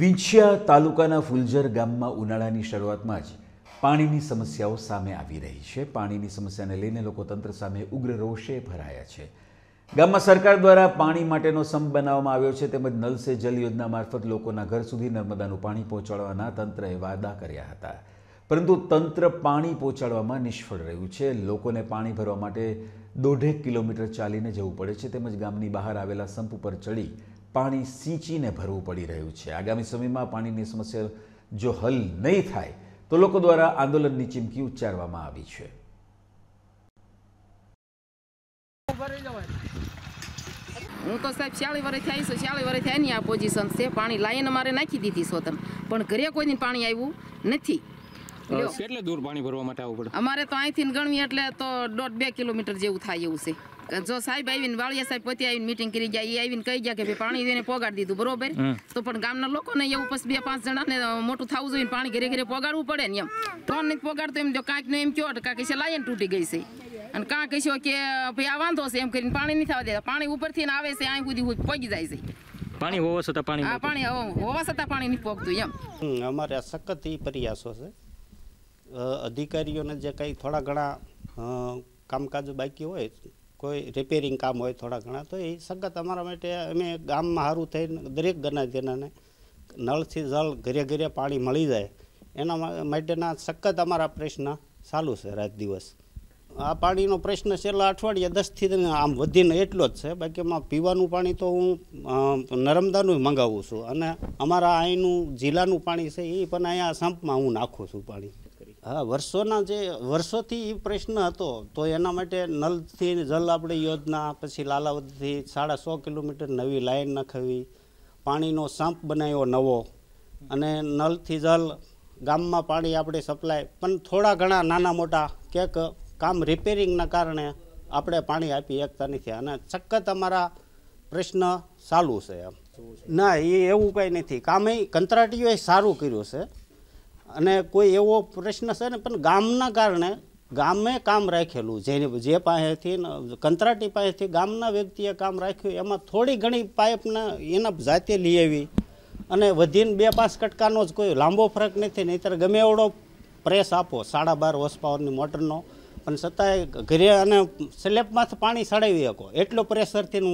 વિંછિયા તાલુકાના ફુલઝર ગામમાં ઉનાળાની શરૂઆતમાં જ પાણીની સમસ્યાઓ સામે આવી રહી છે પાણીની સમસ્યાને લઈને લોકો તંત્ર સામે ઉગ્ર રોષે ભરાયા છે ગામમાં સરકાર દ્વારા પાણી માટેનો સંપ બનાવવામાં આવ્યો છે તેમજ નલ સે જલ યોજના મારફત લોકોના ઘર સુધી નર્મદાનું પાણી પહોંચાડવાના તંત્રએ વાદા કર્યા હતા પરંતુ તંત્ર પાણી પહોંચાડવામાં નિષ્ફળ રહ્યું છે લોકોને પાણી ભરવા માટે દોઢેક કિલોમીટર ચાલીને જવું પડે છે તેમજ ગામની બહાર આવેલા સંપ ઉપર ચડી પાણી સિંચીને ભરવું પડી રહ્યું છે આગામી સમયમાં પાણીની સમસ્યા જો હલ નહીં થાય તો લોકો દ્વારા આંદોલનની ચીમકી ઉચ્ચારવામાં આવી છે હું તો સાહેબ શાળી વરે થઈ છું શાળી વરે નહીં આ પોઝિશન છે પાણી લાઈન અમારે નાખી દીધી સોતમ પણ ઘરે કોઈ દિન પાણી આવ્યું નથી કેટલે દૂર પાણી ભરવા માટે આવવું પડે અમારે તો અહીંથી ગણવી એટલે તો દોઢ બે કિલોમીટર જેવું થાય એવું છે જો સાહેબ આવીને વાળિયા સાહેબ પોતે આવીને મીટિંગ કરી ગયા એ આવીને કહી ગયા કે ભાઈ પાણી એને પોગાડી દીધું બરોબર તો પણ ગામના લોકોને એવું પછી બે પાંચ જણા ને મોટું થવું જોઈએ પાણી ઘરે ઘરે પોગાડવું પડે ને એમ ફોન નહીં પોગાડતો એમ જો કાંઈકને એમ કહો કાંઈક છે લાયન તૂટી ગઈ છે અને કાં કહેશો કે ભાઈ આ વાંધો છે એમ કરીને પાણી નહીં થવા દેતા પાણી ઉપરથી આવે છે અહીં સુધી પગી જાય છે પાણી હોવા છતાં પાણી હોવા છતાં પાણી નહીં પોગતું એમ અમારે સખત પ્રયાસો છે અધિકારીઓને જે કંઈ થોડા ઘણા કામકાજ બાકી હોય કોઈ રિપેરિંગ કામ હોય થોડા ઘણા તો એ સગત અમારા માટે અમે ગામમાં સારું થઈને દરેક ઘરના નળથી જળ ઘરે ઘરે પાણી મળી જાય એના માટેના સખત અમારા પ્રશ્ન ચાલુ છે રાત દિવસ આ પાણીનો પ્રશ્ન છેલ્લા અઠવાડિયા દસથી આમ વધીને એટલો જ છે બાકી એમાં પીવાનું પાણી તો હું નર્મદાનું મંગાવું છું અને અમારા અહીંનું જિલ્લાનું પાણી છે એ પણ અહીંયા સંપમાં હું નાખું છું પાણી હા વર્ષોના જે વર્ષોથી એ પ્રશ્ન હતો તો એના માટે નલથી જલ આપણે યોજના પછી લાલાવતથી સાડા સો કિલોમીટર નવી લાઇન નખાવી પાણીનો સાંપ બનાવ્યો નવો અને નલથી જલ ગામમાં પાણી આપણે સપ્લાય પણ થોડા ઘણા નાના મોટા ક્યાંક કામ રિપેરિંગના કારણે આપણે પાણી આપી શકતા નથી અને સખત અમારા પ્રશ્ન ચાલુ છે એમ ના એ એવું કંઈ નથી કામે કંત્રાટીઓએ સારું કર્યું છે અને કોઈ એવો પ્રશ્ન છે ને પણ ગામના કારણે ગામે કામ રાખેલું જેને જે પાસેથી કંત્રાટી પાસેથી ગામના વ્યક્તિએ કામ રાખ્યું એમાં થોડી ઘણી પાઇપને એના જાતે લઈ આવી અને વધીને બે પાંચ કટકાનો જ કોઈ લાંબો ફરક નથી નહીંતર ગમે એવડો પ્રેસ આપો સાડા બાર હોસ પાવરની મોટરનો પણ છતાંય ઘરે અને સ્લેબમાંથી પાણી સડાવી શકો એટલો પ્રેશરથી હું